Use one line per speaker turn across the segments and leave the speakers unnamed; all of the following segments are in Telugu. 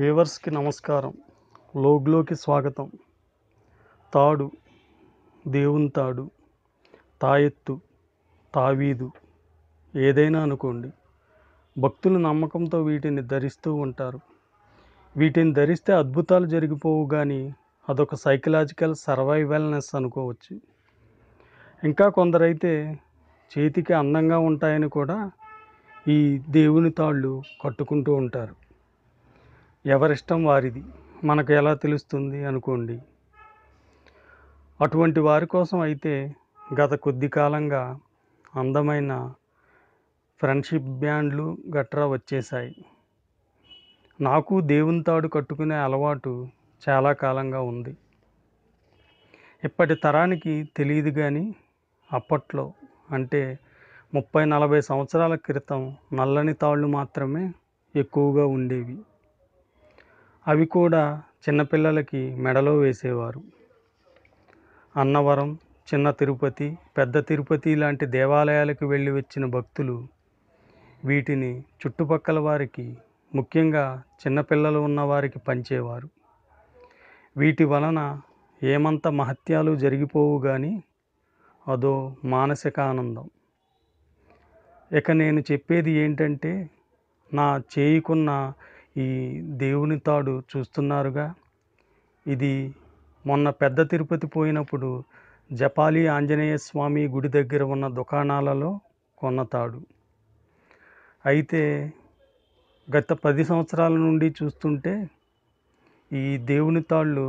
వీవర్స్కి నమస్కారం లోగ్లోకి స్వాగతం తాడు దేవుని తాడు తాయెత్తు తావీదు ఏదైనా అనుకోండి భక్తులు నమ్మకంతో వీటిని ధరిస్తూ ఉంటారు వీటిని ధరిస్తే అద్భుతాలు జరిగిపోవు కానీ అదొక సైకలాజికల్ సర్వైవల్నెస్ అనుకోవచ్చు ఇంకా కొందరైతే చేతికి అందంగా ఉంటాయని కూడా ఈ దేవుని తాళ్ళు కట్టుకుంటూ ఉంటారు ఎవరిష్టం వారిది మనకు ఎలా తెలుస్తుంది అనుకోండి అటువంటి వారి కోసం అయితే గత కొద్ది కాలంగా అందమైన ఫ్రెండ్షిప్ బ్యాండ్లు గట్రా వచ్చేసాయి నాకు దేవుని తాడు కట్టుకునే అలవాటు చాలా కాలంగా ఉంది ఇప్పటి తరానికి తెలియదు కానీ అప్పట్లో అంటే ముప్పై నలభై సంవత్సరాల క్రితం నల్లని తాళ్ళు మాత్రమే ఎక్కువగా ఉండేవి అవి కూడా చిన్నపిల్లలకి మెడలో వేసేవారు అన్నవరం చిన్న తిరుపతి పెద్ద తిరుపతి లాంటి దేవాలయాలకు వెళ్ళి వచ్చిన భక్తులు వీటిని చుట్టుపక్కల వారికి ముఖ్యంగా చిన్నపిల్లలు ఉన్నవారికి పంచేవారు వీటి వలన ఏమంత మహత్యాలు జరిగిపోవు కానీ అదో మానసిక ఆనందం ఇక నేను చెప్పేది ఏంటంటే నా చేయికున్న ఈ దేవుని తాడు చూస్తున్నారుగా ఇది మొన్న పెద్ద తిరుపతి పోయినప్పుడు జపాలి ఆంజనేయ స్వామి గుడి దగ్గర ఉన్న దుకాణాలలో కొన్న తాడు అయితే గత పది సంవత్సరాల నుండి చూస్తుంటే ఈ దేవుని తాళ్ళు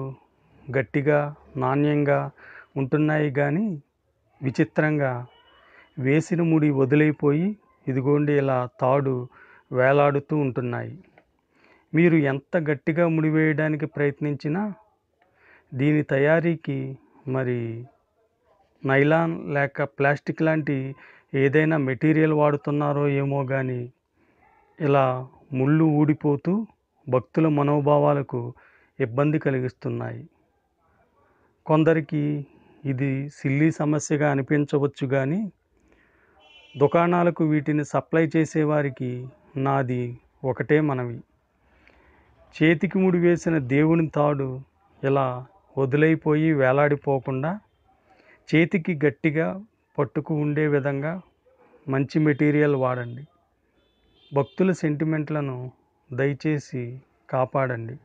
గట్టిగా నాణ్యంగా ఉంటున్నాయి కానీ విచిత్రంగా వేసిన ముడి వదిలైపోయి ఇదిగోండి ఇలా తాడు వేలాడుతూ ఉంటున్నాయి మీరు ఎంత గట్టిగా ముడివేయడానికి ప్రయత్నించినా దీని తయారీకి మరి నైలాన్ లేక ప్లాస్టిక్ లాంటి ఏదైనా మెటీరియల్ వాడుతున్నారో ఏమో కానీ ఇలా ముళ్ళు ఊడిపోతూ భక్తుల మనోభావాలకు ఇబ్బంది కలిగిస్తున్నాయి కొందరికి ఇది సిల్లీ సమస్యగా అనిపించవచ్చు కానీ దుకాణాలకు వీటిని సప్లై చేసేవారికి నాది ఒకటే మనవి చేతికి ముడి వేసిన దేవుని తాడు ఇలా వదిలైపోయి వేలాడిపోకుండా చేతికి గట్టిగా పట్టుకు ఉండే విధంగా మంచి మెటీరియల్ వాడండి భక్తుల సెంటిమెంట్లను దయచేసి కాపాడండి